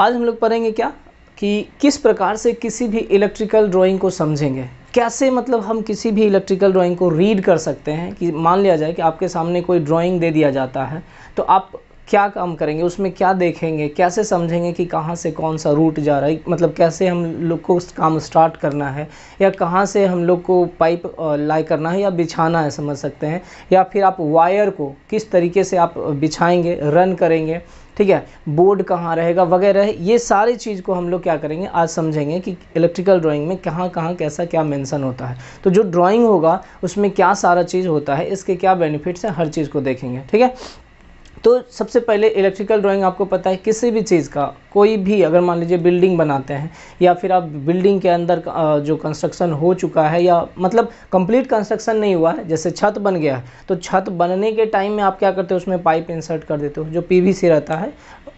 आज हम लोग पढ़ेंगे क्या कि किस प्रकार से किसी भी इलेक्ट्रिकल ड्राइंग को समझेंगे कैसे मतलब हम किसी भी इलेक्ट्रिकल ड्राइंग को रीड कर सकते हैं कि मान लिया जाए कि आपके सामने कोई ड्राइंग दे दिया जाता है तो आप क्या काम करेंगे उसमें क्या देखेंगे कैसे समझेंगे कि कहाँ से कौन सा रूट जा रहा है मतलब कैसे हम लोग को काम स्टार्ट करना है या कहाँ से हम लोग को पाइप लाई करना है या बिछाना है समझ सकते हैं या फिर आप वायर को किस तरीके से आप बिछाएंगे रन करेंगे ठीक है बोर्ड कहाँ रहेगा वगैरह ये सारी चीज़ को हम लोग क्या करेंगे आज समझेंगे कि इलेक्ट्रिकल ड्राइंग में कहाँ कहाँ कैसा क्या मेंशन होता है तो जो ड्राइंग होगा उसमें क्या सारा चीज़ होता है इसके क्या बेनिफिट्स हैं हर चीज़ को देखेंगे ठीक है तो सबसे पहले इलेक्ट्रिकल ड्राइंग आपको पता है किसी भी चीज़ का कोई भी अगर मान लीजिए बिल्डिंग बनाते हैं या फिर आप बिल्डिंग के अंदर जो कंस्ट्रक्शन हो चुका है या मतलब कंप्लीट कंस्ट्रक्शन नहीं हुआ है जैसे छत बन गया है तो छत बनने के टाइम में आप क्या करते हो उसमें पाइप इंसर्ट कर देते हो जो पी रहता है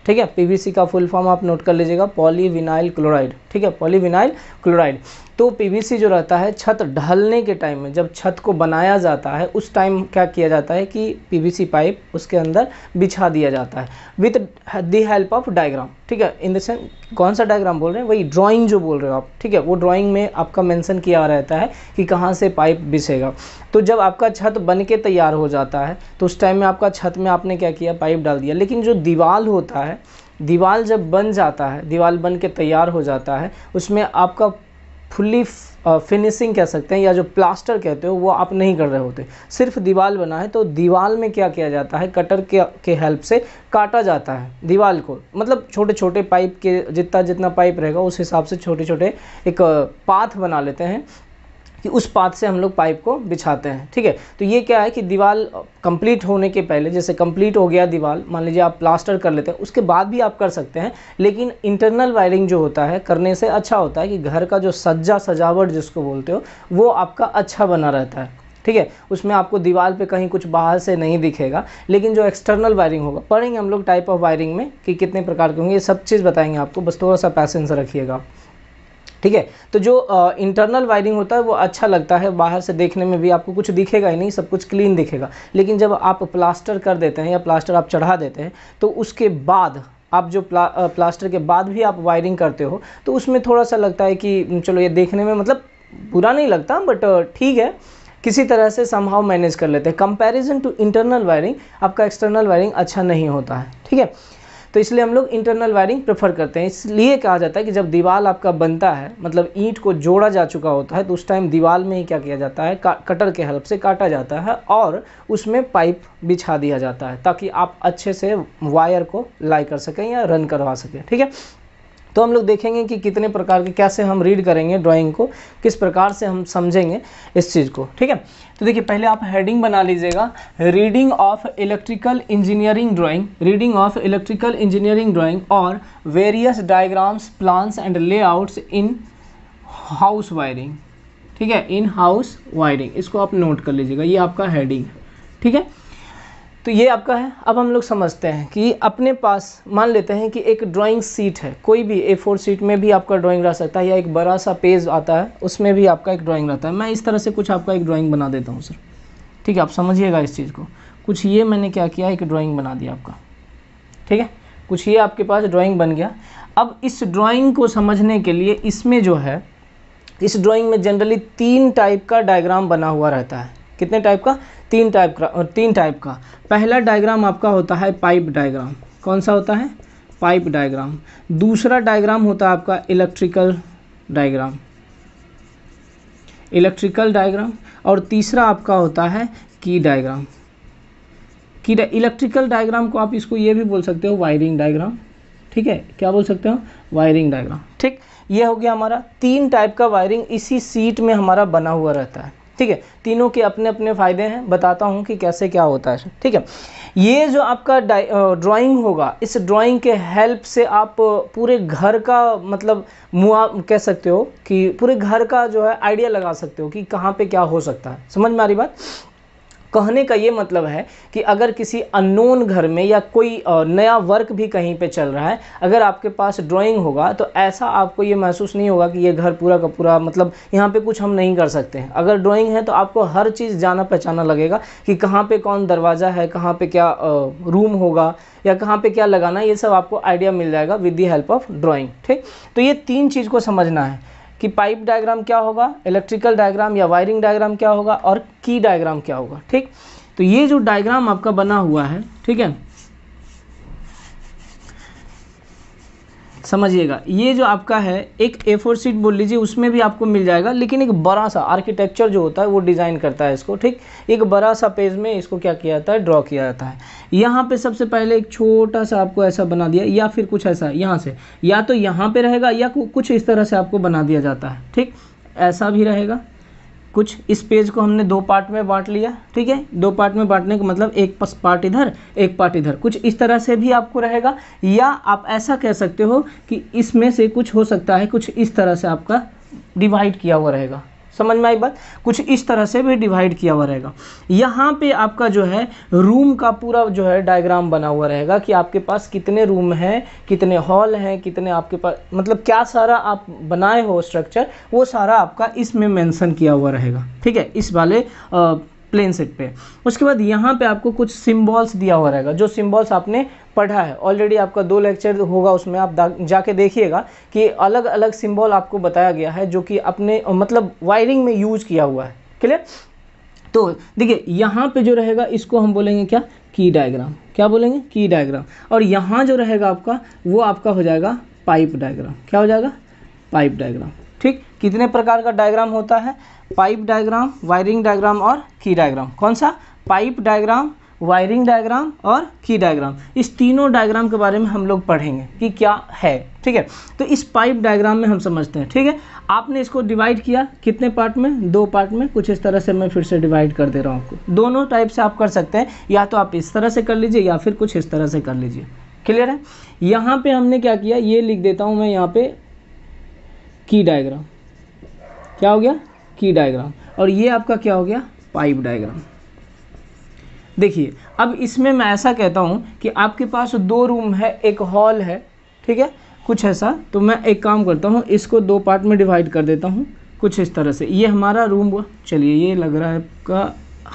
ठीक है पी का फुल फॉर्म आप नोट कर लीजिएगा पॉलीविनाइल क्लोराइड ठीक है पॉलीविनाइल क्लोराइड तो पीवीसी जो रहता है छत ढलने के टाइम में जब छत को बनाया जाता है उस टाइम क्या किया जाता है कि पीवीसी पाइप उसके अंदर बिछा दिया जाता है with the help of diagram ठीक है इन द सेंस कौन सा डायग्राम बोल रहे हैं वही ड्राइंग जो बोल रहे हो आप ठीक है वो ड्राइंग में आपका मेंशन किया रहता है कि कहाँ से पाइप बिछेगा तो जब आपका छत बन के तैयार हो जाता है तो उस टाइम में आपका छत में आपने क्या किया पाइप डाल दिया लेकिन जो दीवाल होता है दीवाल जब बन जाता है दीवाल बन के तैयार हो जाता है उसमें आपका फुल्ली फिनिशिंग कह सकते हैं या जो प्लास्टर कहते हो वो आप नहीं कर रहे होते सिर्फ दीवाल बना है तो दीवार में क्या किया जाता है कटर के के हेल्प से काटा जाता है दीवाल को मतलब छोटे छोटे पाइप के जितना जितना पाइप रहेगा उस हिसाब से छोटे छोटे एक पाथ बना लेते हैं कि उस पात से हम लोग पाइप को बिछाते हैं ठीक है तो ये क्या है कि दीवार कंप्लीट होने के पहले जैसे कंप्लीट हो गया दीवार मान लीजिए आप प्लास्टर कर लेते हैं उसके बाद भी आप कर सकते हैं लेकिन इंटरनल वायरिंग जो होता है करने से अच्छा होता है कि घर का जो सज्जा सजावट जिसको बोलते हो वो आपका अच्छा बना रहता है ठीक है उसमें आपको दीवार पे कहीं कुछ बाहर से नहीं दिखेगा लेकिन जो एक्सटर्नल वायरिंग होगा पढ़ेंगे हम लोग टाइप ऑफ वायरिंग में कि कितने प्रकार के होंगे ये सब चीज़ बताएंगे आपको बस थोड़ा सा पैसेंस रखिएगा ठीक है तो जो इंटरनल वायरिंग होता है वो अच्छा लगता है बाहर से देखने में भी आपको कुछ दिखेगा ही नहीं सब कुछ क्लीन दिखेगा लेकिन जब आप प्लास्टर कर देते हैं या प्लास्टर आप चढ़ा देते हैं तो उसके बाद आप जो प्ला, प्लास्टर के बाद भी आप वायरिंग करते हो तो उसमें थोड़ा सा लगता है कि चलो ये देखने में मतलब बुरा नहीं लगता बट ठीक है किसी तरह से समहाव मैनेज कर लेते हैं कंपैरिजन टू इंटरनल वायरिंग आपका एक्सटर्नल वायरिंग अच्छा नहीं होता है ठीक है तो इसलिए हम लोग इंटरनल वायरिंग प्रेफर करते हैं इसलिए कहा जाता है कि जब दीवार आपका बनता है मतलब ईंट को जोड़ा जा चुका होता है तो उस टाइम दीवार में ही क्या किया जाता है कटर के हेल्प से काटा जाता है और उसमें पाइप बिछा दिया जाता है ताकि आप अच्छे से वायर को लाई कर सकें या रन करवा सकें ठीक है तो हम लोग देखेंगे कि कितने प्रकार के कैसे हम रीड करेंगे ड्राइंग को किस प्रकार से हम समझेंगे इस चीज़ को ठीक है तो देखिए पहले आप हेडिंग बना लीजिएगा reading of electrical engineering drawing reading of electrical engineering drawing और various diagrams plans and layouts in house wiring ठीक है इन हाउस वायरिंग इसको आप नोट कर लीजिएगा ये आपका हेडिंग ठीक है तो ये आपका है अब हम लोग समझते हैं कि अपने पास मान लेते हैं कि एक ड्राइंग सीट है कोई भी ए फोर सीट में भी आपका ड्राइंग रह सकता है या एक बड़ा सा पेज आता है उसमें भी आपका एक ड्राइंग रहता है मैं इस तरह से कुछ आपका एक ड्राइंग बना देता हूँ सर ठीक है आप समझिएगा इस चीज़ को कुछ ये मैंने क्या किया एक ड्राॅइंग बना दिया आपका ठीक है कुछ ये आपके पास ड्राॅइंग बन गया अब इस ड्राॅइंग को समझने के लिए इसमें जो है इस ड्राॅइंग में जनरली तीन टाइप का डायग्राम बना हुआ रहता है कितने टाइप का तीन टाइप का और तीन टाइप का पहला डायग्राम आपका होता है पाइप डायग्राम कौन सा होता है पाइप डायग्राम दूसरा डायग्राम होता है आपका इलेक्ट्रिकल डायग्राम इलेक्ट्रिकल डायग्राम और तीसरा आपका होता है की डायग्राम की इलेक्ट्रिकल डायग्राम को आप इसको ये भी बोल सकते हो वायरिंग डायग्राम ठीक है क्या बोल सकते हो वायरिंग डायग्राम ठीक ये हो गया हमारा तीन टाइप का वायरिंग इसी सीट में हमारा बना हुआ रहता है ठीक है तीनों के अपने अपने फ़ायदे हैं बताता हूँ कि कैसे क्या होता है ठीक है ये जो आपका ड्राइंग होगा इस ड्राइंग के हेल्प से आप पूरे घर का मतलब मुआ कह सकते हो कि पूरे घर का जो है आइडिया लगा सकते हो कि कहाँ पे क्या हो सकता है समझ में आ रही बात कहने का ये मतलब है कि अगर किसी अननोन घर में या कोई नया वर्क भी कहीं पे चल रहा है अगर आपके पास ड्राइंग होगा तो ऐसा आपको ये महसूस नहीं होगा कि ये घर पूरा का पूरा मतलब यहाँ पे कुछ हम नहीं कर सकते हैं अगर ड्राइंग है तो आपको हर चीज़ जाना पहचाना लगेगा कि कहाँ पे कौन दरवाज़ा है कहाँ पे क्या रूम होगा या कहाँ पे क्या लगाना ये सब आपको आइडिया मिल जाएगा with the help of drawing ठीक तो ये तीन चीज़ को समझना है कि पाइप डायग्राम क्या होगा इलेक्ट्रिकल डायग्राम या वायरिंग डायग्राम क्या होगा और की डायग्राम क्या होगा ठीक तो ये जो डायग्राम आपका बना हुआ है ठीक है समझिएगा ये जो आपका है एक ए फोर सीट बोल लीजिए उसमें भी आपको मिल जाएगा लेकिन एक बड़ा सा आर्किटेक्चर जो होता है वो डिज़ाइन करता है इसको ठीक एक बड़ा सा पेज में इसको क्या किया जाता है ड्रॉ किया जाता है यहाँ पे सबसे पहले एक छोटा सा आपको ऐसा बना दिया या फिर कुछ ऐसा यहाँ से या तो यहाँ पर रहेगा या कुछ इस तरह से आपको बना दिया जाता है ठीक ऐसा भी रहेगा कुछ इस पेज को हमने दो पार्ट में बांट लिया ठीक है दो पार्ट में बांटने का मतलब एक पार्ट इधर एक पार्ट इधर कुछ इस तरह से भी आपको रहेगा या आप ऐसा कह सकते हो कि इसमें से कुछ हो सकता है कुछ इस तरह से आपका डिवाइड किया हुआ रहेगा समझ में आई बात कुछ इस तरह से भी डिवाइड किया हुआ रहेगा यहाँ पे आपका जो है रूम का पूरा जो है डायग्राम बना हुआ रहेगा कि आपके पास कितने रूम हैं कितने हॉल हैं कितने आपके पास मतलब क्या सारा आप बनाए हो स्ट्रक्चर वो सारा आपका इसमें मेंशन किया हुआ रहेगा ठीक है इस वाले आ, प्लेन सेट पे उसके बाद यहाँ पे आपको कुछ सिम्बॉल्स दिया हुआ रहेगा जो सिम्बॉल्स आपने पढ़ा है ऑलरेडी आपका दो लेक्चर होगा उसमें आप जाके देखिएगा कि अलग अलग सिम्बॉल आपको बताया गया है जो कि अपने मतलब वायरिंग में यूज किया हुआ है क्लियर तो देखिए यहाँ पे जो रहेगा इसको हम बोलेंगे क्या की डायग्राम क्या बोलेंगे की डायग्राम और यहाँ जो रहेगा आपका वो आपका हो जाएगा पाइप डायग्राम क्या हो जाएगा पाइप डायग्राम ठीक कितने प्रकार का डायग्राम होता है पाइप डायग्राम वायरिंग डायग्राम और की डायग्राम कौन सा पाइप डायग्राम वायरिंग डायग्राम और की डायग्राम इस तीनों डायग्राम के बारे में हम लोग पढ़ेंगे कि क्या है ठीक है तो इस पाइप डायग्राम में हम समझते हैं ठीक है आपने इसको डिवाइड किया कितने पार्ट में दो पार्ट में कुछ इस तरह से मैं फिर से डिवाइड कर दे रहा हूँ आपको दोनों टाइप से आप कर सकते हैं या तो आप इस तरह से कर लीजिए या फिर कुछ इस तरह से कर लीजिए क्लियर है यहाँ पे हमने क्या किया ये लिख देता हूँ मैं यहाँ पे की डायग्राम क्या हो गया की डायग्राम और ये आपका क्या हो गया पाइप डायग्राम देखिए अब इसमें मैं ऐसा कहता हूँ कि आपके पास दो रूम है एक हॉल है ठीक है कुछ ऐसा तो मैं एक काम करता हूँ इसको दो पार्ट में डिवाइड कर देता हूँ कुछ इस तरह से ये हमारा रूम चलिए ये लग रहा है आपका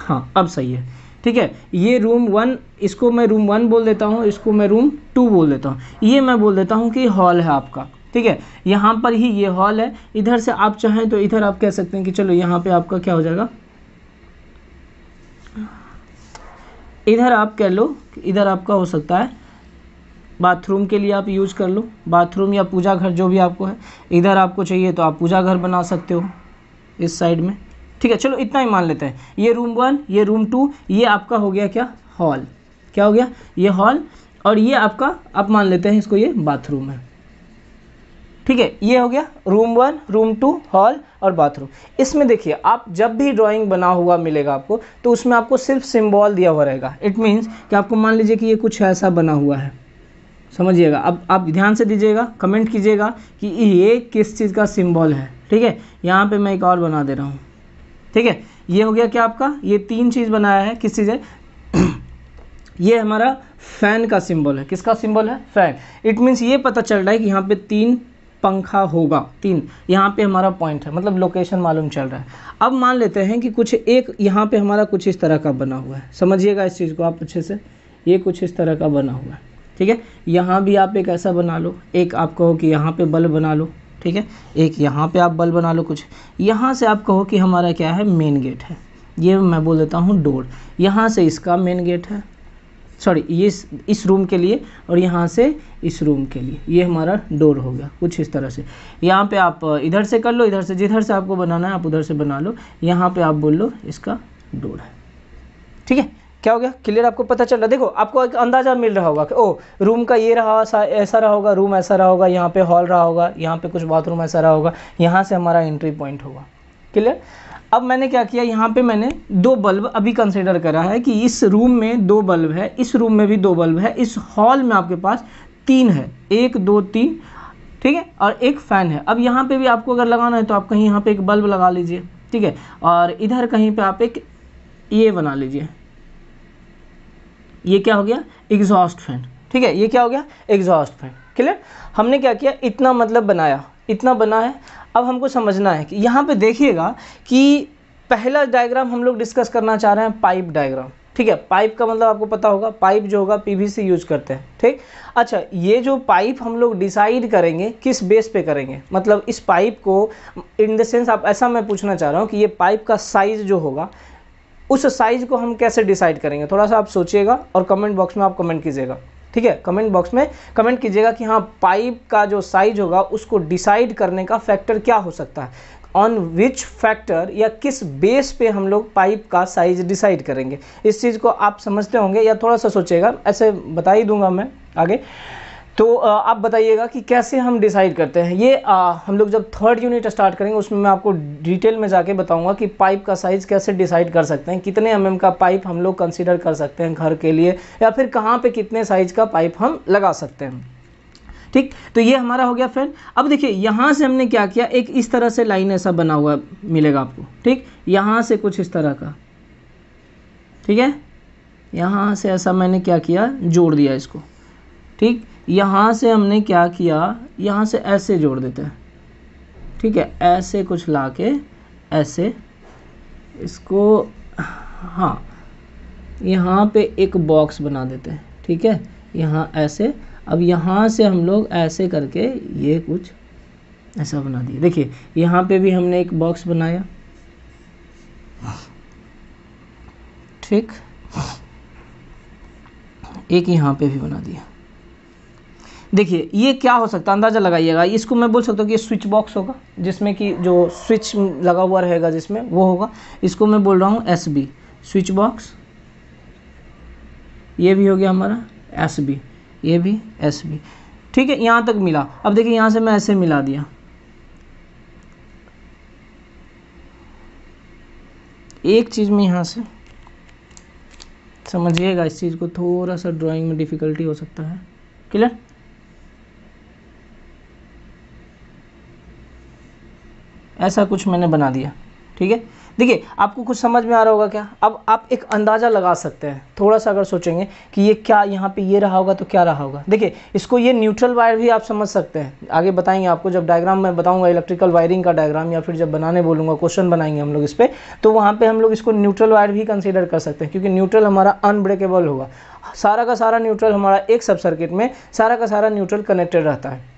हाँ अब सही है ठीक है ये रूम वन इसको मैं रूम वन बोल देता हूँ इसको मैं रूम टू बोल देता हूँ ये मैं बोल देता हूँ कि हॉल है आपका ठीक है यहाँ पर ही ये हॉल है इधर से आप चाहें तो इधर आप कह सकते हैं कि चलो यहाँ पे आपका क्या हो जाएगा इधर आप कह लो इधर आपका हो सकता है बाथरूम के लिए आप यूज कर लो बाथरूम या पूजा घर जो भी आपको है इधर आपको चाहिए तो आप पूजा घर बना सकते हो इस साइड में ठीक है चलो इतना ही मान लेते हैं ये रूम वन ये रूम टू ये आपका हो गया क्या हॉल क्या हो गया ये हॉल और ये आपका आप मान लेते हैं इसको ये बाथरूम है ठीक है ये हो गया room one room two hall और बाथरूम इसमें देखिए आप जब भी ड्राइंग बना हुआ मिलेगा आपको तो उसमें आपको सिर्फ सिंबल दिया हुआ रहेगा इट मीन्स कि आपको मान लीजिए कि ये कुछ ऐसा बना हुआ है समझिएगा अब आप ध्यान से दीजिएगा कमेंट कीजिएगा कि ये किस चीज़ का सिम्बॉल है ठीक है यहाँ पर मैं एक और बना दे रहा हूँ ठीक है ये हो गया क्या आपका ये तीन चीज़ बनाया है किस चीज़ है ये हमारा फ़ैन का सिंबल है किसका सिंबल है फ़ैन इट मीन्स ये पता चल रहा है कि यहाँ पे तीन पंखा होगा तीन यहाँ पे हमारा पॉइंट है मतलब लोकेशन मालूम चल रहा है अब मान लेते हैं कि कुछ एक यहाँ पे हमारा कुछ इस तरह का बना हुआ है समझिएगा इस चीज़ को आप अच्छे से ये कुछ इस तरह का बना हुआ है ठीक है यहाँ भी आप एक ऐसा बना लो एक आप कहो कि यहाँ पे बल बना लो ठीक है एक यहाँ पे आप बल्ब बना लो कुछ यहाँ से आप कहो कि हमारा क्या है मेन गेट है ये मैं बोल देता हूँ डोर यहाँ से इसका मेन गेट है सॉरी ये इस, रूम के लिए और यहाँ से इस रूम के लिए ये हमारा डोर हो गया कुछ इस तरह से यहाँ पे आप इधर से कर लो इधर से जिधर से आपको बनाना है आप उधर से बना लो यहाँ पे आप बोल लो इसका डोर है ठीक है क्या हो गया क्लियर आपको पता चल रहा देखो आपको एक अंदाज़ा मिल रहा होगा कि ओ रूम का ये रहा ऐसा रहा होगा रूम ऐसा रहा होगा यहाँ पे हॉल रहा होगा यहाँ पे कुछ बाथरूम ऐसा रहा होगा यहाँ से हमारा एंट्री पॉइंट होगा क्लियर अब मैंने क्या किया यहाँ पे मैंने दो बल्ब अभी कंसिडर करा है कि इस रूम में दो बल्ब है इस रूम में भी दो बल्ब है इस हॉल में आपके पास तीन है एक दो तीन ठीक है और एक फ़ैन है अब यहाँ पे भी आपको अगर लगाना है तो आप कहीं यहाँ पे एक बल्ब लगा लीजिए ठीक है और इधर कहीं पे आप एक ये बना लीजिए ये क्या हो गया एग्जॉस्ट फैन ठीक है ये क्या हो गया एग्जॉस्ट फैन क्लियर हमने क्या किया इतना मतलब बनाया इतना बना है अब हमको समझना है कि यहाँ पे देखिएगा कि पहला डायग्राम हम लोग डिस्कस करना चाह रहे हैं पाइप डायग्राम ठीक है पाइप का मतलब आपको पता होगा पाइप जो होगा पीवीसी यूज करते हैं ठीक अच्छा ये जो पाइप हम लोग डिसाइड करेंगे किस बेस पे करेंगे मतलब इस पाइप को इन द सेंस आप ऐसा मैं पूछना चाह रहा हूँ कि ये पाइप का साइज़ जो होगा उस साइज़ को हम कैसे डिसाइड करेंगे थोड़ा सा आप सोचिएगा और कमेंट बॉक्स में आप कमेंट कीजिएगा ठीक है कमेंट बॉक्स में कमेंट कीजिएगा कि हाँ पाइप का जो साइज होगा उसको डिसाइड करने का फैक्टर क्या हो सकता है ऑन विच फैक्टर या किस बेस पे हम लोग पाइप का साइज डिसाइड करेंगे इस चीज़ को आप समझते होंगे या थोड़ा सा सोचेगा ऐसे बता ही दूंगा मैं आगे तो आप बताइएगा कि कैसे हम डिसाइड करते हैं ये आ, हम लोग जब थर्ड यूनिट स्टार्ट करेंगे उसमें मैं आपको डिटेल में जाके बताऊंगा कि पाइप का साइज़ कैसे डिसाइड कर सकते हैं कितने एम mm का पाइप हम लोग कंसिडर कर सकते हैं घर के लिए या फिर कहाँ पर कितने साइज़ का पाइप हम लगा सकते हैं ठीक तो ये हमारा हो गया फ्रेंड अब देखिए यहाँ से हमने क्या किया एक इस तरह से लाइन ऐसा बना हुआ मिलेगा आपको ठीक यहाँ से कुछ इस तरह का ठीक है यहाँ से ऐसा मैंने क्या किया जोड़ दिया इसको ठीक यहाँ से हमने क्या किया यहाँ से ऐसे जोड़ देते हैं ठीक है ऐसे कुछ ला के ऐसे इसको हाँ यहाँ पे एक बॉक्स बना देते हैं ठीक है यहाँ ऐसे अब यहाँ से हम लोग ऐसे करके ये कुछ ऐसा बना दिए देखिए यहाँ पे भी हमने एक बॉक्स बनाया ठीक एक यहाँ पे भी बना दिया देखिए ये क्या हो सकता है अंदाज़ा लगाइएगा इसको मैं बोल सकता हूँ कि ये स्विच बॉक्स होगा जिसमें कि जो स्विच लगा हुआ रहेगा जिसमें वो होगा इसको मैं बोल रहा हूँ एस बी स्विच बॉक्स ये भी हो गया हमारा एस बी ये भी एस बी ठीक है यहाँ तक मिला अब देखिए यहाँ से मैं ऐसे मिला दिया एक चीज़ में यहाँ से समझिएगा इस चीज़ को थोड़ा सा ड्राइंग में डिफ़िकल्टी हो सकता है क्लियर ऐसा कुछ मैंने बना दिया ठीक है देखिए आपको कुछ समझ में आ रहा होगा क्या अब आप एक अंदाज़ा लगा सकते हैं थोड़ा सा अगर सोचेंगे कि ये क्या यहाँ पे ये रहा होगा तो क्या रहा होगा देखिए इसको ये न्यूट्रल वायर भी आप समझ सकते हैं आगे बताएंगे आपको जब डायग्राम मैं बताऊंगा इलेक्ट्रिकल वायरिंग का डायग्राम या फिर जब बनाने बोलूँगा क्वेश्चन बनाएंगे हम लोग इस पर तो वहाँ पर हम लोग इसको न्यूट्रल वायर भी कंसिडर कर सकते हैं क्योंकि न्यूट्रल हमारा अनब्रेकेबल होगा सारा का सारा न्यूट्रल हमारा एक सब सर्किट में सारा का सारा न्यूट्रल कनेक्टेड रहता है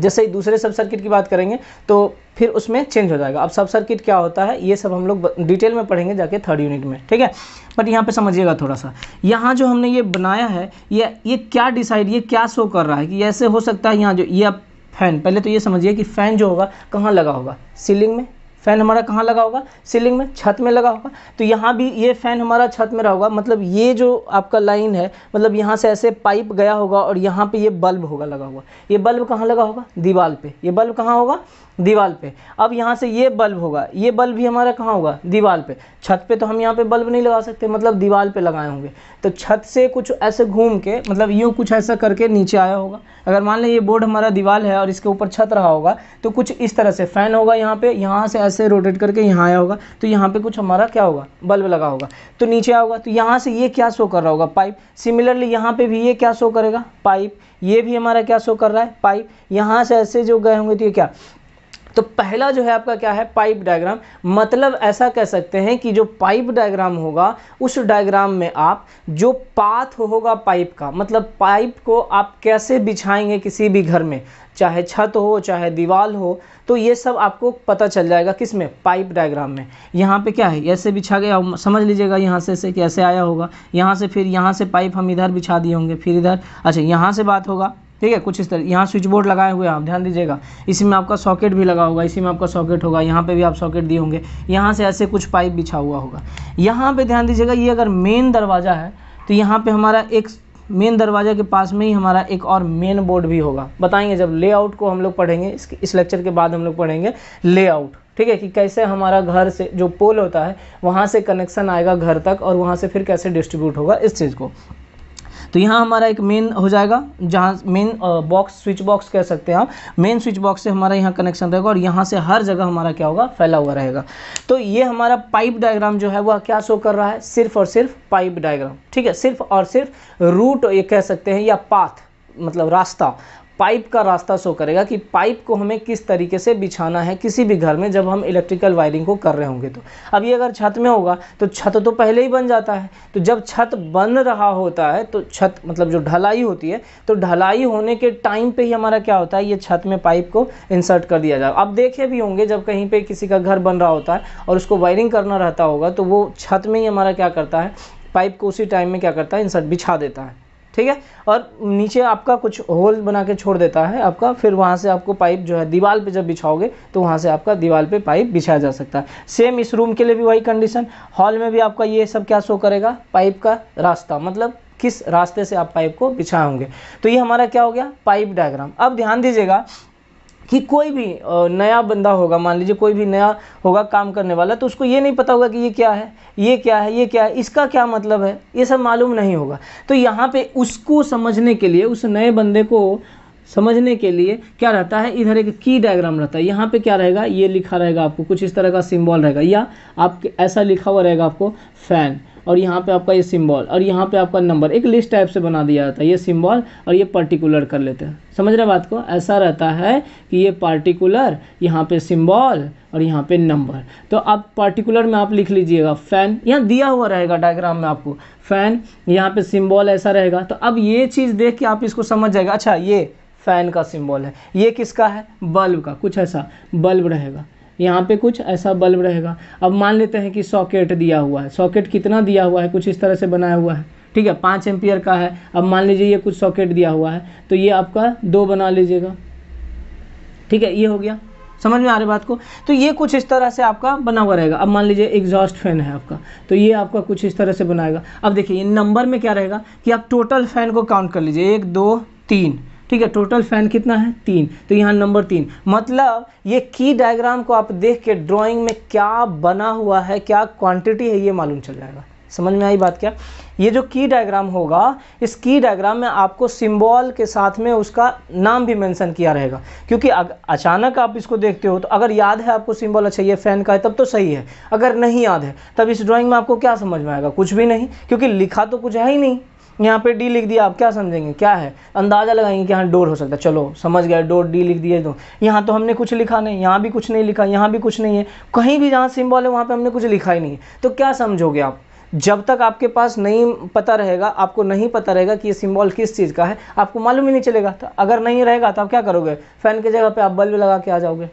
जैसे ही दूसरे सब सर्किट की बात करेंगे तो फिर उसमें चेंज हो जाएगा अब सब सर्किट क्या होता है ये सब हम लोग डिटेल में पढ़ेंगे जाके थर्ड यूनिट में ठीक है बट यहाँ पे समझिएगा थोड़ा सा यहाँ जो हमने ये बनाया है ये ये क्या डिसाइड ये क्या शो कर रहा है कि ऐसे हो सकता है यहाँ जो ये फैन पहले तो ये समझिए कि फ़ैन जो होगा कहाँ लगा होगा सीलिंग में फ़ैन हमारा कहाँ लगा होगा सीलिंग में छत में लगा होगा तो यहाँ भी ये फ़ैन हमारा छत में रहा होगा मतलब ये जो आपका लाइन है मतलब यहाँ से ऐसे पाइप गया होगा और यहाँ पे ये बल्ब होगा लगा हुआ ये बल्ब कहाँ लगा होगा दीवार पे ये बल्ब कहाँ होगा दीवार पे अब यहाँ से ये बल्ब होगा ये बल्ब भी हमारा कहाँ होगा दीवार पे छत पे तो हम यहाँ पे बल्ब नहीं लगा सकते मतलब दीवार पे लगाए होंगे तो छत से कुछ ऐसे घूम के मतलब यूँ कुछ ऐसा करके नीचे आया होगा अगर मान लें ये बोर्ड हमारा दीवार है और इसके ऊपर छत रहा होगा तो कुछ इस तरह से फ़ैन होगा यहाँ पर यहाँ से ऐसे रोटेट करके यहाँ आया होगा तो यहाँ पर कुछ हमारा क्या होगा बल्ब लगा होगा तो नीचे आया होगा तो यहाँ से ये क्या शो कर रहा होगा पाइप सिमिलरली यहाँ पर भी ये क्या शो करेगा पाइप ये भी हमारा क्या शो कर रहा है पाइप यहाँ से ऐसे जो गए होंगे तो ये क्या तो पहला जो है आपका क्या है पाइप डायग्राम मतलब ऐसा कह सकते हैं कि जो पाइप डायग्राम होगा उस डायग्राम में आप जो पाथ होगा पाइप का मतलब पाइप को आप कैसे बिछाएंगे किसी भी घर में चाहे छत हो चाहे दीवार हो तो ये सब आपको पता चल जाएगा किस में पाइप डायग्राम में यहाँ पे क्या है ऐसे बिछा गया समझ लीजिएगा यहाँ से ऐसे कैसे आया होगा यहाँ से फिर यहाँ से पाइप हम इधर बिछा दिए होंगे फिर इधर अच्छा यहाँ से बात होगा ठीक है कुछ इस तरह यहाँ स्विच बोर्ड लगाए हुए आप ध्यान दीजिएगा इसी में आपका सॉकेट भी लगा होगा इसी में आपका सॉकेट होगा यहाँ पे भी आप सॉकेट दिए होंगे यहाँ से ऐसे कुछ पाइप बिछा हुआ होगा यहाँ पे ध्यान दीजिएगा ये अगर मेन दरवाज़ा है तो यहाँ पे हमारा एक मेन दरवाज़ा के पास में ही हमारा एक और मेन बोर्ड भी होगा बताएंगे जब लेआउट को हम लोग पढ़ेंगे इस, इस लेक्चर के बाद हम लोग पढ़ेंगे लेआउट ठीक है कि कैसे हमारा घर से जो पोल होता है वहाँ से कनेक्शन आएगा घर तक और वहाँ से फिर कैसे डिस्ट्रीब्यूट होगा इस चीज़ को तो यहाँ हमारा एक मेन हो जाएगा जहाँ मेन बॉक्स स्विच बॉक्स कह सकते हैं आप मेन स्विच बॉक्स से हमारा यहाँ कनेक्शन रहेगा और यहाँ से हर जगह हमारा क्या होगा फैला हुआ रहेगा तो ये हमारा पाइप डायग्राम जो है वह क्या शो कर रहा है सिर्फ और सिर्फ पाइप डायग्राम ठीक है सिर्फ और सिर्फ रूट ये कह सकते हैं या पाथ मतलब रास्ता पाइप का रास्ता शो करेगा कि पाइप को हमें किस तरीके से बिछाना है किसी भी घर में जब हम इलेक्ट्रिकल वायरिंग को कर रहे होंगे तो अब ये अगर छत में होगा तो छत तो पहले ही बन जाता है तो जब छत बन रहा होता है तो छत मतलब जो ढलाई होती है तो ढलाई होने के टाइम पे ही हमारा क्या होता है ये छत में पाइप को इंसर्ट कर दिया जाए अब देखे भी होंगे जब कहीं पर किसी का घर बन रहा होता है और उसको वायरिंग करना रहता होगा तो वो छत में ही हमारा क्या करता है पाइप को उसी टाइम में क्या करता है इंसर्ट बिछा देता है ठीक है और नीचे आपका कुछ होल बना के छोड़ देता है आपका फिर वहाँ से आपको पाइप जो है दीवार पे जब बिछाओगे तो वहाँ से आपका दीवार पे पाइप बिछाया जा सकता है सेम इस रूम के लिए भी वही कंडीशन हॉल में भी आपका ये सब क्या शो करेगा पाइप का रास्ता मतलब किस रास्ते से आप पाइप को बिछाओगे तो ये हमारा क्या हो गया पाइप डायग्राम अब ध्यान दीजिएगा कि कोई भी नया बंदा होगा मान लीजिए कोई भी नया होगा काम करने वाला तो उसको ये नहीं पता होगा कि ये क्या है ये क्या है ये क्या है इसका क्या मतलब है ये सब मालूम नहीं होगा तो यहाँ पे उसको समझने के लिए उस नए बंदे को समझने के लिए क्या रहता है इधर एक की डायग्राम रहता है यहाँ पे क्या रहेगा ये लिखा रहेगा आपको कुछ इस तरह का सिम्बॉल रहेगा या आप ऐसा लिखा हुआ रहेगा आपको फ़ैन और यहाँ पे आपका ये सिंबल और यहाँ पे आपका नंबर एक लिस्ट टाइप से बना दिया जाता है ये सिंबल और ये पर्टिकुलर कर लेते हैं समझ रहे बात को ऐसा रहता है कि ये पार्टिकुलर यहाँ पे सिंबल और यहाँ पे नंबर तो आप पार्टिकुलर में आप लिख लीजिएगा फ़ैन यहाँ दिया हुआ रहेगा डायग्राम में आपको फ़ैन यहाँ पे सिंबल ऐसा रहेगा तो अब ये चीज़ देख के आप इसको समझ जाएगा अच्छा ये फ़ैन का सिंबल है ये किसका है बल्ब का कुछ ऐसा बल्ब रहेगा यहाँ पे कुछ ऐसा बल्ब रहेगा अब मान लेते हैं कि सॉकेट दिया हुआ है सॉकेट कितना दिया हुआ है कुछ इस तरह से बनाया हुआ है ठीक है पाँच एम्पियर का है अब मान लीजिए ये कुछ सॉकेट दिया हुआ है तो ये आपका दो बना लीजिएगा ठीक है ये हो गया समझ में आ रही बात को तो ये कुछ इस तरह से आपका बना हुआ रहेगा अब मान लीजिए एग्जॉस्ट फैन है आपका तो ये आपका कुछ इस तरह से बनाएगा अब देखिए ये नंबर में क्या रहेगा कि आप टोटल फैन को काउंट कर लीजिए एक दो तीन ठीक है टोटल फैन कितना है तीन तो यहाँ नंबर तीन मतलब ये की डायग्राम को आप देख के ड्राइंग में क्या बना हुआ है क्या क्वांटिटी है ये मालूम चल जाएगा समझ में आई बात क्या ये जो की डायग्राम होगा इस की डायग्राम में आपको सिंबल के साथ में उसका नाम भी मेंशन किया रहेगा क्योंकि अचानक आप इसको देखते हो तो अगर याद है आपको सिंबल अच्छा ये फैन का है तब तो सही है अगर नहीं याद है तब इस ड्राइंग में आपको क्या समझ में आएगा कुछ भी नहीं क्योंकि लिखा तो कुछ है ही नहीं यहाँ पे डी लिख दिया आप क्या समझेंगे क्या है अंदाज़ा लगाएंगे कि हाँ डोर हो सकता है चलो समझ गया डोर डी लिख दिए तो यहाँ तो हमने कुछ लिखा नहीं यहाँ भी कुछ नहीं लिखा यहाँ भी कुछ नहीं है कहीं भी जहाँ सिम्बॉल है वहाँ पर हमने कुछ लिखा ही नहीं है तो क्या समझोगे आप जब तक आपके पास नहीं पता रहेगा आपको नहीं पता रहेगा कि ये सिम्बॉल किस चीज़ का है आपको मालूम ही नहीं चलेगा तो अगर नहीं रहेगा तो आप क्या करोगे फ़ैन की जगह पर आप बल्ब लगा के आ जाओगे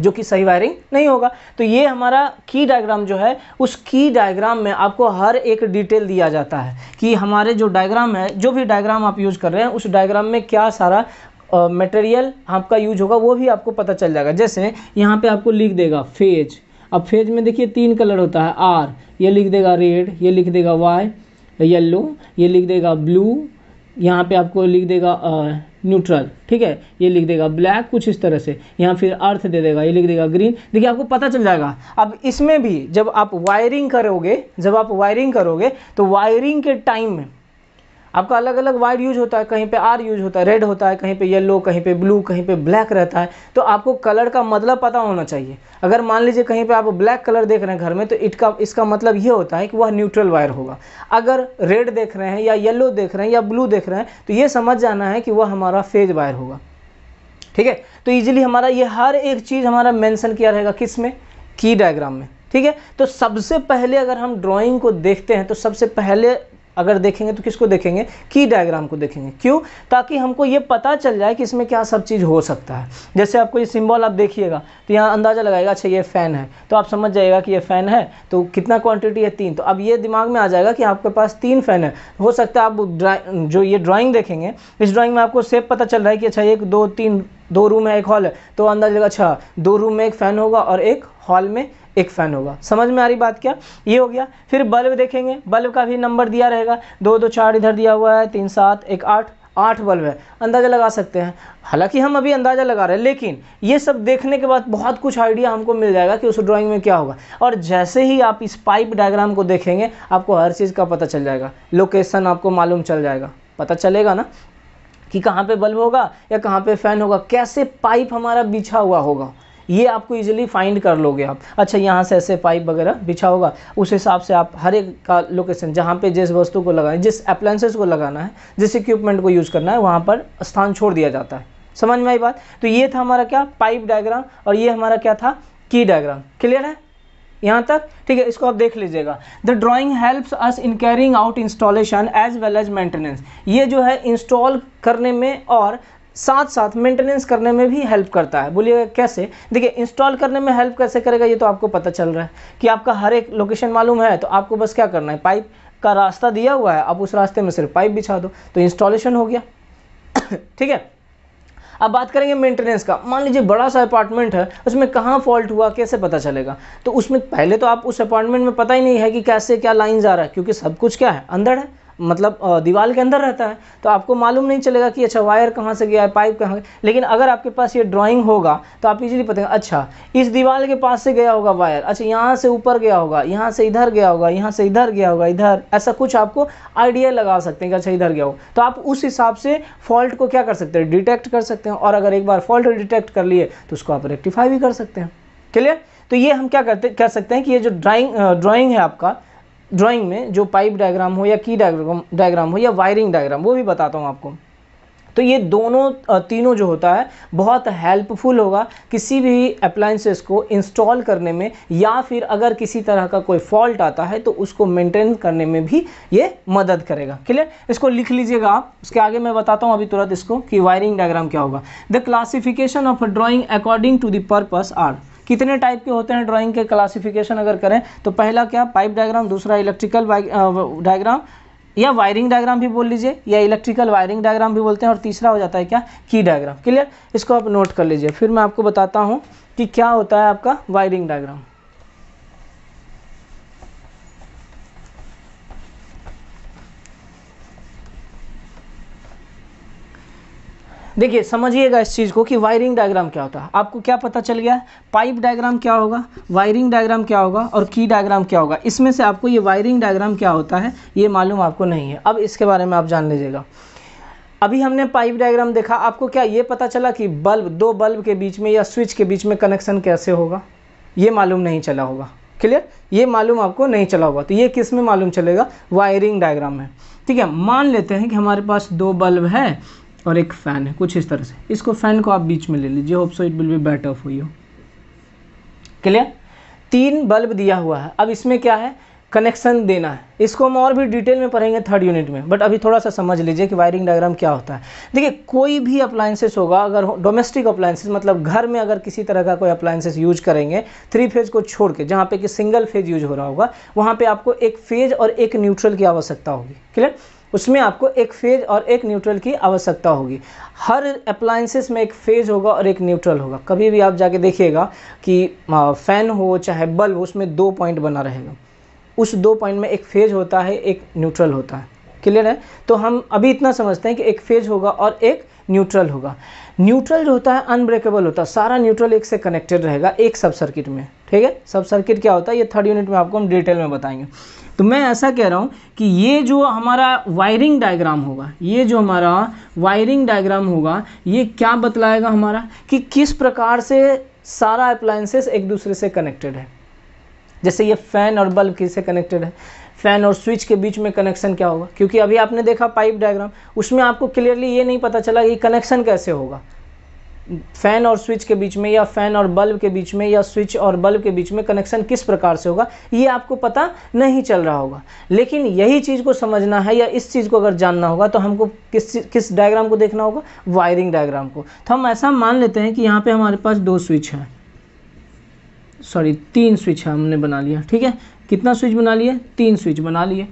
जो कि सही वायरिंग नहीं होगा तो ये हमारा की डायग्राम जो है उस की डायग्राम में आपको हर एक डिटेल दिया जाता है कि हमारे जो डायग्राम है जो भी डायग्राम आप यूज़ कर रहे हैं उस डायग्राम में क्या सारा मटेरियल आपका यूज होगा वो भी आपको पता चल जाएगा जैसे यहाँ पे आपको लिख देगा फेज अब फेज में देखिए तीन कलर होता है आर ये लिख देगा रेड ये लिख देगा वाई येल्लो ये लिख देगा ब्लू यहाँ पे आपको लिख देगा न्यूट्रल ठीक है ये लिख देगा ब्लैक कुछ इस तरह से यहाँ फिर अर्थ दे देगा ये लिख देगा ग्रीन देखिए आपको पता चल जाएगा अब इसमें भी जब आप वायरिंग करोगे जब आप वायरिंग करोगे तो वायरिंग के टाइम में आपका अलग अलग वाइट यूज होता है कहीं पे आर यूज होता है रेड होता है कहीं पे येलो कहीं पे ब्लू कहीं पे ब्लैक रहता है तो आपको कलर का मतलब पता होना चाहिए अगर मान लीजिए कहीं पे आप ब्लैक कलर देख रहे हैं घर में तो इट का इसका मतलब ये होता है कि वह न्यूट्रल वायर होगा अगर रेड देख रहे हैं या येलो देख रहे हैं या ब्लू देख रहे हैं तो ये समझ जाना है कि वह हमारा फेज वायर होगा ठीक है तो ईजिली हमारा ये हर एक चीज़ हमारा मैंसन किया रहेगा किस में की डायग्राम में ठीक है तो सबसे पहले अगर हम ड्राइंग को देखते हैं तो सबसे पहले अगर देखेंगे तो किसको देखेंगे की डायग्राम को देखेंगे क्यों ताकि हमको ये पता चल जाए कि इसमें क्या सब चीज़ हो सकता है जैसे आपको ये सिंबल आप देखिएगा तो यहाँ अंदाज़ा लगाएगा अच्छा ये फ़ैन है तो आप समझ जाएगा कि ये फ़ैन है तो कितना क्वांटिटी है तीन तो अब ये दिमाग में आ जाएगा कि आपके पास तीन फ़ैन है हो सकता है आप जो ये ड्राॅइंग देखेंगे इस ड्राॅइंग में आपको सेफ पता चल रहा है कि अच्छा एक दो तीन दो रूम है एक हॉल है तो अंदाजा लगा अच्छा दो रूम में एक फ़ैन होगा और एक हॉल में एक फैन होगा समझ में आ रही बात क्या ये हो गया फिर बल्ब देखेंगे बल्ब का भी नंबर दिया रहेगा दो दो चार इधर दिया हुआ है तीन सात एक आठ आठ बल्ब है अंदाज़ा लगा सकते हैं हालांकि हम अभी अंदाज़ा लगा रहे हैं लेकिन ये सब देखने के बाद बहुत कुछ आइडिया हमको मिल जाएगा कि उस ड्राइंग में क्या होगा और जैसे ही आप इस पाइप डायग्राम को देखेंगे आपको हर चीज़ का पता चल जाएगा लोकेशन आपको मालूम चल जाएगा पता चलेगा ना कि कहाँ पे बल्ब होगा या कहाँ पे फ़ैन होगा कैसे पाइप हमारा बिछा हुआ होगा ये आपको इजीली फाइंड कर लोगे आप अच्छा यहाँ से ऐसे पाइप वगैरह बिछा होगा उस हिसाब से आप हर एक का लोकेशन जहाँ पे जिस वस्तु को लगाना जिस अप्लाइंसेस को लगाना है जिस इक्विपमेंट को यूज़ करना है वहाँ पर स्थान छोड़ दिया जाता है समझ में आई बात तो ये था हमारा क्या पाइप डायग्राम और ये हमारा क्या था की डायग्राम क्लियर है यहाँ तक ठीक है इसको आप देख लीजिएगा the drawing helps us in carrying out installation as well as maintenance ये जो है इंस्टॉल करने में और साथ साथ मेंटेनेंस करने में भी हेल्प करता है बोलिएगा कैसे देखिए इंस्टॉल करने में हेल्प कैसे करेगा ये तो आपको पता चल रहा है कि आपका हर एक लोकेशन मालूम है तो आपको बस क्या करना है पाइप का रास्ता दिया हुआ है आप उस रास्ते में सिर्फ पाइप बिछा दो तो इंस्टॉलेशन हो गया ठीक है अब बात करेंगे मेंटेनेंस का मान लीजिए बड़ा सा अपार्टमेंट है उसमें कहाँ फॉल्ट हुआ कैसे पता चलेगा तो उसमें पहले तो आप उस अपार्टमेंट में पता ही नहीं है कि कैसे क्या लाइन्स आ रहा है क्योंकि सब कुछ क्या है अंदर है मतलब दीवार के अंदर रहता है तो आपको मालूम नहीं चलेगा कि अच्छा वायर कहाँ से गया है पाइप कहाँ लेकिन अगर आपके पास ये ड्राइंग होगा तो आप इजीली पता अच्छा इस दीवार के पास से गया होगा वायर अच्छा यहाँ से ऊपर गया होगा यहाँ से इधर गया होगा यहाँ से इधर गया होगा इधर ऐसा कुछ आपको आइडिया लगा सकते हैं कि अच्छा इधर गया हो तो आप उस हिसाब से फॉल्ट को क्या कर सकते हैं डिटेक्ट कर सकते हैं और अगर एक बार फॉल्ट डिटेक्ट कर लिए तो उसको आप रेक्टिफाई भी कर सकते हैं क्लियर तो ये हम क्या करते कह सकते हैं कि ये जो ड्राइंग ड्राइंग है आपका ड्राइंग में जो पाइप डायग्राम हो या की डायग्राम डायग्राम हो या वायरिंग डायग्राम वो भी बताता हूँ आपको तो ये दोनों तीनों जो होता है बहुत हेल्पफुल होगा किसी भी अप्लाइंसेस को इंस्टॉल करने में या फिर अगर किसी तरह का कोई फॉल्ट आता है तो उसको मेंटेन करने में भी ये मदद करेगा क्लियर इसको लिख लीजिएगा आप उसके आगे मैं बताता हूँ अभी तुरंत इसको कि वायरिंग डायग्राम क्या होगा the classification of a drawing according to the are कितने टाइप के होते हैं ड्राइंग के क्लासिफिकेशन अगर करें तो पहला क्या पाइप डायग्राम दूसरा इलेक्ट्रिकल डायग्राम या वायरिंग डायग्राम भी बोल लीजिए या इलेक्ट्रिकल वायरिंग डायग्राम भी बोलते हैं और तीसरा हो जाता है क्या की डायग्राम क्लियर इसको आप नोट कर लीजिए फिर मैं आपको बताता हूँ कि क्या होता है आपका वायरिंग डायग्राम देखिए समझिएगा इस चीज़ को कि वायरिंग डायग्राम क्या होता है आपको क्या पता चल गया पाइप डायग्राम क्या होगा वायरिंग डायग्राम क्या होगा और की डायग्राम क्या होगा इसमें से आपको ये वायरिंग डायग्राम क्या होता है ये मालूम आपको नहीं है अब इसके बारे में आप जान लीजिएगा अभी हमने पाइप डायग्राम देखा आपको क्या ये पता चला कि बल्ब दो बल्ब के बीच में या स्विच के बीच में कनेक्शन कैसे होगा ये मालूम नहीं चला होगा क्लियर ये मालूम आपको नहीं चला होगा तो ये किस में मालूम चलेगा वायरिंग डायग्राम में ठीक है मान लेते हैं कि हमारे पास दो बल्ब है और एक फ़ैन है कुछ इस तरह से इसको फ़ैन को आप बीच में ले लीजिए hope so it will be better for you clear तीन बल्ब दिया हुआ है अब इसमें क्या है कनेक्शन देना है इसको हम और भी डिटेल में पढ़ेंगे थर्ड यूनिट में बट अभी थोड़ा सा समझ लीजिए कि वायरिंग डायग्राम क्या होता है देखिए कोई भी अप्लायंसेस होगा अगर डोमेस्टिक अप्लायंसेस मतलब घर में अगर किसी तरह का कोई अप्लायंसेस यूज करेंगे थ्री फेज को छोड़ के जहाँ पे कि सिंगल फेज यूज हो रहा होगा वहाँ पर आपको एक फेज और एक न्यूट्रल की आवश्यकता होगी क्लियर उसमें आपको एक फेज और एक न्यूट्रल की आवश्यकता होगी हर अप्लायंसेस में एक फेज होगा और एक न्यूट्रल होगा कभी भी आप जाके देखिएगा कि फ़ैन हो चाहे बल्ब उसमें दो पॉइंट बना रहेगा उस दो पॉइंट में एक फेज होता है एक न्यूट्रल होता है क्लियर है तो हम अभी इतना समझते हैं कि एक फेज होगा और एक न्यूट्रल होगा न्यूट्रल जो होता है अनब्रेकेबल होता है सारा न्यूट्रल एक से कनेक्टेड रहेगा एक सब सर्किट में ठीक है सब सर्किट क्या होता है ये थर्ड यूनिट में आपको हम डिटेल में बताएंगे तो मैं ऐसा कह रहा हूँ कि ये जो हमारा वायरिंग डायग्राम होगा ये जो हमारा वायरिंग डायग्राम होगा ये क्या बतलाएगा हमारा कि किस प्रकार से सारा अप्लायंसेस एक दूसरे से कनेक्टेड है जैसे ये फ़ैन और बल्ब किससे कनेक्टेड है फ़ैन और स्विच के बीच में कनेक्शन क्या होगा क्योंकि अभी आपने देखा पाइप डायग्राम उसमें आपको क्लियरली ये नहीं पता चला कि कनेक्शन कैसे होगा फ़ैन और स्विच के बीच में या फ़ैन और बल्ब के बीच में या स्विच और बल्ब के बीच में कनेक्शन किस प्रकार से होगा ये आपको पता नहीं चल रहा होगा लेकिन यही चीज़ को समझना है या इस चीज़ को अगर जानना होगा तो हमको किस किस डायग्राम को देखना होगा वायरिंग डायग्राम को तो हम ऐसा मान लेते हैं कि यहाँ पर हमारे पास दो स्विच हैं सॉरी तीन स्विच है हमने बना लिया ठीक है कितना स्विच बना लिए तीन स्विच बना लिए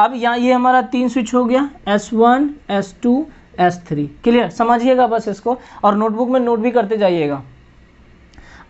अब यहाँ ये हमारा तीन स्विच हो गया S one S two S three clear समझिएगा बस इसको और नोटबुक में नोट भी करते जाइएगा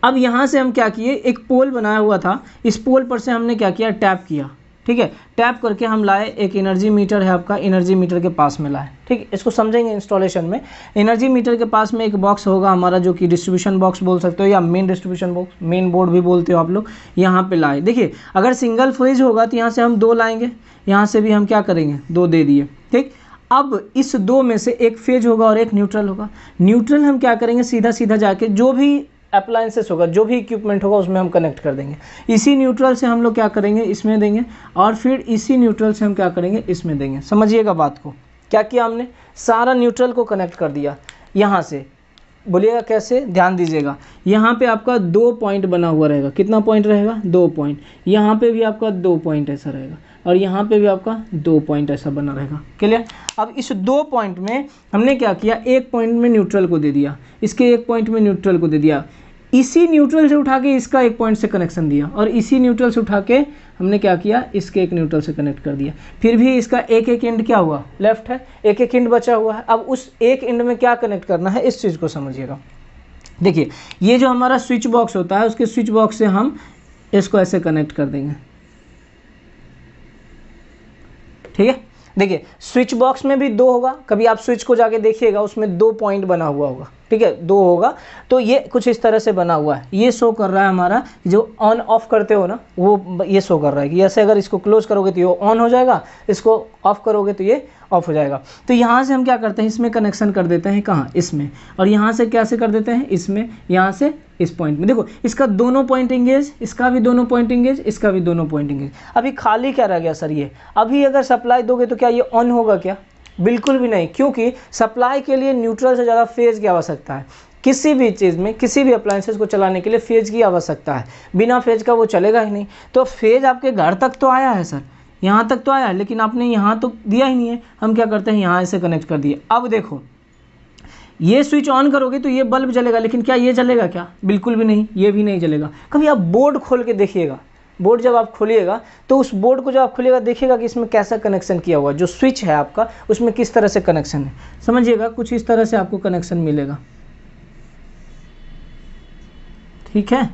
अब यहाँ से हम क्या किए एक पोल बनाया हुआ था इस पोल पर से हमने क्या किया टैप किया ठीक है टैप करके हम लाए एक एनर्जी मीटर है आपका एनर्जी मीटर के पास में लाए ठीक इसको समझेंगे इंस्टॉलेशन में एनर्जी मीटर के पास में एक बॉक्स होगा हमारा जो कि डिस्ट्रीब्यूशन बॉक्स बोल सकते हो या main distribution box main board भी बोलते हो आप लोग यहाँ पे लाए देखिए अगर सिंगल फ्रिज होगा तो यहाँ से हम दो लाएंगे यहाँ से भी हम क्या करेंगे दो दे दिए ठीक अब इस दो में से एक फेज होगा और एक न्यूट्रल होगा न्यूट्रल हम क्या करेंगे सीधा सीधा जाके जो भी अप्लायंसेस होगा जो भी इक्विपमेंट होगा उसमें हम कनेक्ट कर देंगे इसी न्यूट्रल से हम लोग क्या करेंगे इसमें देंगे और फिर इसी न्यूट्रल से हम क्या करेंगे इसमें देंगे समझिएगा बात को क्या किया हमने सारा न्यूट्रल को कनेक्ट कर दिया यहाँ से बोलिएगा कैसे ध्यान दीजिएगा यहाँ पे आपका दो पॉइंट बना हुआ रहेगा कितना पॉइंट रहेगा दो पॉइंट यहाँ पे भी आपका दो पॉइंट ऐसा रहेगा और यहाँ पे भी आपका दो पॉइंट ऐसा बना रहेगा क्लियर अब इस दो पॉइंट में हमने क्या किया एक पॉइंट में न्यूट्रल को दे दिया इसके एक पॉइंट में न्यूट्रल को दे दिया इसी न्यूट्रल से उठा के इसका एक पॉइंट से कनेक्शन दिया और इसी न्यूट्रल से उठा के हमने क्या किया इसके एक न्यूट्रल से कनेक्ट कर दिया फिर भी इसका एक एक एंड क्या हुआ लेफ्ट है एक एक एंड बचा हुआ है अब उस एक एंड में क्या कनेक्ट करना है इस चीज़ को समझिएगा देखिए ये जो हमारा स्विच बॉक्स होता है उसके स्विच बॉक्स से हम इसको ऐसे कनेक्ट कर देंगे ठीक है देखिए स्विच बॉक्स में भी दो होगा कभी आप स्विच को जाके देखिएगा उसमें दो पॉइंट बना हुआ होगा ठीक है दो होगा तो ये कुछ इस तरह से बना हुआ है ये शो कर रहा है हमारा जो ऑन ऑफ करते हो ना वो ये शो कर रहा है कि ऐसे अगर इसको क्लोज करोगे तो ये ऑन हो जाएगा इसको ऑफ करोगे तो ये ऑफ हो जाएगा तो यहाँ से हम क्या करते हैं इसमें कनेक्शन कर देते हैं कहाँ इसमें और यहाँ से कैसे कर देते हैं इसमें यहाँ से इस पॉइंट में देखो इसका दोनों पॉइंट इंगेज इसका भी दोनों पॉइंट इंगेज इसका भी दोनों पॉइंट इंगेज अभी खाली क्या रह गया सर ये अभी अगर सप्लाई दोगे तो क्या ये ऑन होगा क्या बिल्कुल भी नहीं क्योंकि सप्लाई के लिए न्यूट्रल से ज़्यादा फेज़ की आवश्यकता है किसी भी चीज़ में किसी भी अप्लायंसेज को चलाने के लिए फेज की आवश्यकता है बिना फेज का वो चलेगा ही नहीं तो फेज आपके घर तक तो आया है सर यहाँ तक तो आया है लेकिन आपने यहाँ तो दिया ही नहीं है हम क्या करते हैं यहाँ इसे कनेक्ट कर दिए अब देखो ये स्विच ऑन करोगे तो ये बल्ब जलेगा लेकिन क्या ये जलेगा क्या बिल्कुल भी नहीं ये भी नहीं जलेगा कभी आप बोर्ड खोल के देखिएगा बोर्ड जब आप खोलिएगा तो उस बोर्ड को जब आप खोलिएगा देखिएगा कि इसमें कैसा कनेक्शन किया हुआ जो स्विच है आपका उसमें किस तरह से कनेक्शन है समझिएगा कुछ इस तरह से आपको कनेक्शन मिलेगा ठीक है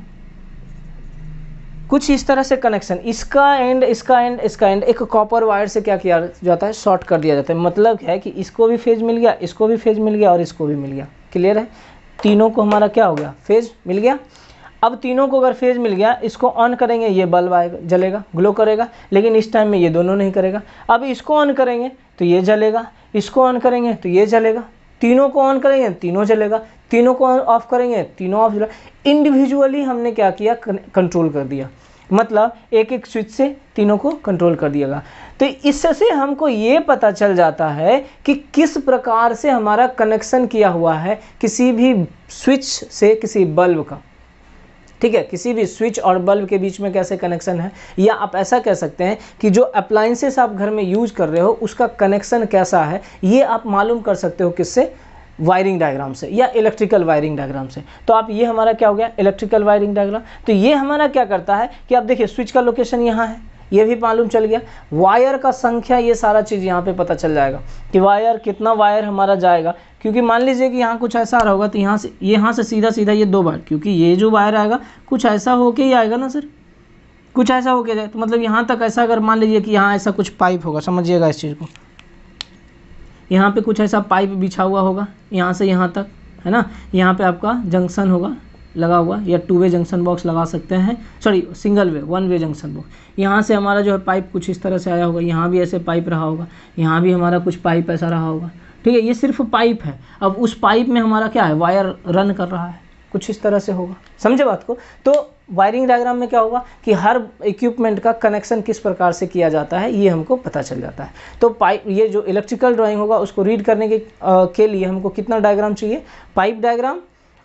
कुछ इस तरह से कनेक्शन इसका एंड इसका एंड इसका एंड एक कॉपर वायर से क्या किया जाता है शॉर्ट कर दिया जाता है मतलब है कि इसको भी फेज मिल गया इसको भी फेज मिल गया और इसको भी मिल गया क्लियर है तीनों को हमारा क्या हो गया फेज मिल गया अब तीनों को अगर फेज मिल गया इसको ऑन करेंगे ये बल्ब आएगा जलेगा ग्लो करेगा लेकिन इस टाइम में ये दोनों नहीं करेगा अब इसको ऑन करेंगे तो ये जलेगा इसको ऑन करेंगे तो ये जलेगा तीनों को ऑन करेंगे तीनों जलेगा तीनों को ऑफ करेंगे तीनों ऑफ जलेगा इंडिविजुअली हमने क्या किया कंट्रोल कर दिया मतलब एक एक स्विच से तीनों को कंट्रोल कर दिया गया तो इससे हमको ये पता चल जाता है कि किस प्रकार से हमारा कनेक्शन किया हुआ है किसी भी स्विच से किसी बल्ब का ठीक है किसी भी स्विच और बल्ब के बीच में कैसे कनेक्शन है या आप ऐसा कह सकते हैं कि जो अप्लाइंसेस आप घर में यूज कर रहे हो उसका कनेक्शन कैसा है ये आप मालूम कर सकते हो किससे वायरिंग डायग्राम से या इलेक्ट्रिकल वायरिंग डायग्राम से तो आप ये हमारा क्या हो गया इलेक्ट्रिकल वायरिंग डायग्राम तो ये हमारा क्या करता है कि आप देखिए स्विच का लोकेशन यहाँ है ये भी मालूम चल गया वायर का संख्या ये सारा चीज़ यहाँ पे पता चल जाएगा कि वायर कितना वायर हमारा जाएगा क्योंकि मान लीजिए कि यहाँ कुछ ऐसा आ रहा होगा तो यहाँ से यहाँ से सीधा सीधा ये दो बार क्योंकि ये जो वायर आएगा कुछ ऐसा होके ही आएगा ना सर कुछ ऐसा होके जाए तो मतलब यहाँ तक ऐसा अगर मान लीजिए कि यहाँ ऐसा कुछ पाइप होगा समझिएगा इस चीज़ को यहाँ पर कुछ ऐसा पाइप बिछा हुआ होगा यहाँ से यहाँ तक है ना यहाँ पर आपका जंक्शन होगा लगा हुआ या टू वे जंक्शन बॉक्स लगा सकते हैं sorry single way one way junction box यहाँ से हमारा जो है पाइप कुछ इस तरह से आया होगा यहाँ भी ऐसे पाइप रहा होगा यहाँ भी हमारा कुछ पाइप ऐसा रहा होगा ठीक है ये सिर्फ पाइप है अब उस पाइप में हमारा क्या है वायर रन कर रहा है कुछ इस तरह से होगा समझे बात को तो वायरिंग डायग्राम में क्या होगा कि हर इक्विपमेंट का कनेक्शन किस प्रकार से किया जाता है ये हमको पता चल जाता है तो पाइप ये जो इलेक्ट्रिकल ड्राइंग होगा उसको रीड करने के, आ, के लिए हमको कितना डायग्राम चाहिए पाइप डायग्राम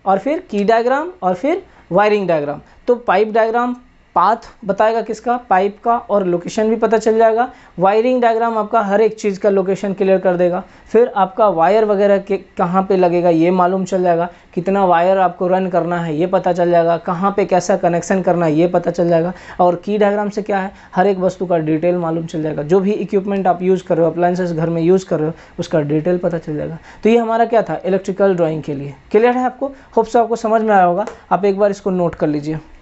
और फिर की डायग्राम और फिर वायरिंग डायग्राम तो पाइप डायग्राम पाथ बताएगा किसका पाइप का और लोकेशन भी पता चल जाएगा वायरिंग डायग्राम आपका हर एक चीज़ का लोकेशन क्लियर कर देगा फिर आपका वायर वगैरह के कहाँ पे लगेगा ये मालूम चल जाएगा कितना वायर आपको रन करना है ये पता चल जाएगा कहाँ पे कैसा कनेक्शन करना है ये पता चल जाएगा और की डायग्राम से क्या है हर एक वस्तु का डिटेल मालूम चल जाएगा जो भी इक्विपमेंट आप यूज़ कर रहे हो अप्लाइंसेस घर में यूज़ कर रहे हो उसका डिटेल पता चल जाएगा तो ये हमारा क्या था इलेक्ट्रिकल ड्राॅइंग के लिए क्लियर है आपको होप्स आपको समझ में आया होगा आप एक बार इसको नोट कर लीजिए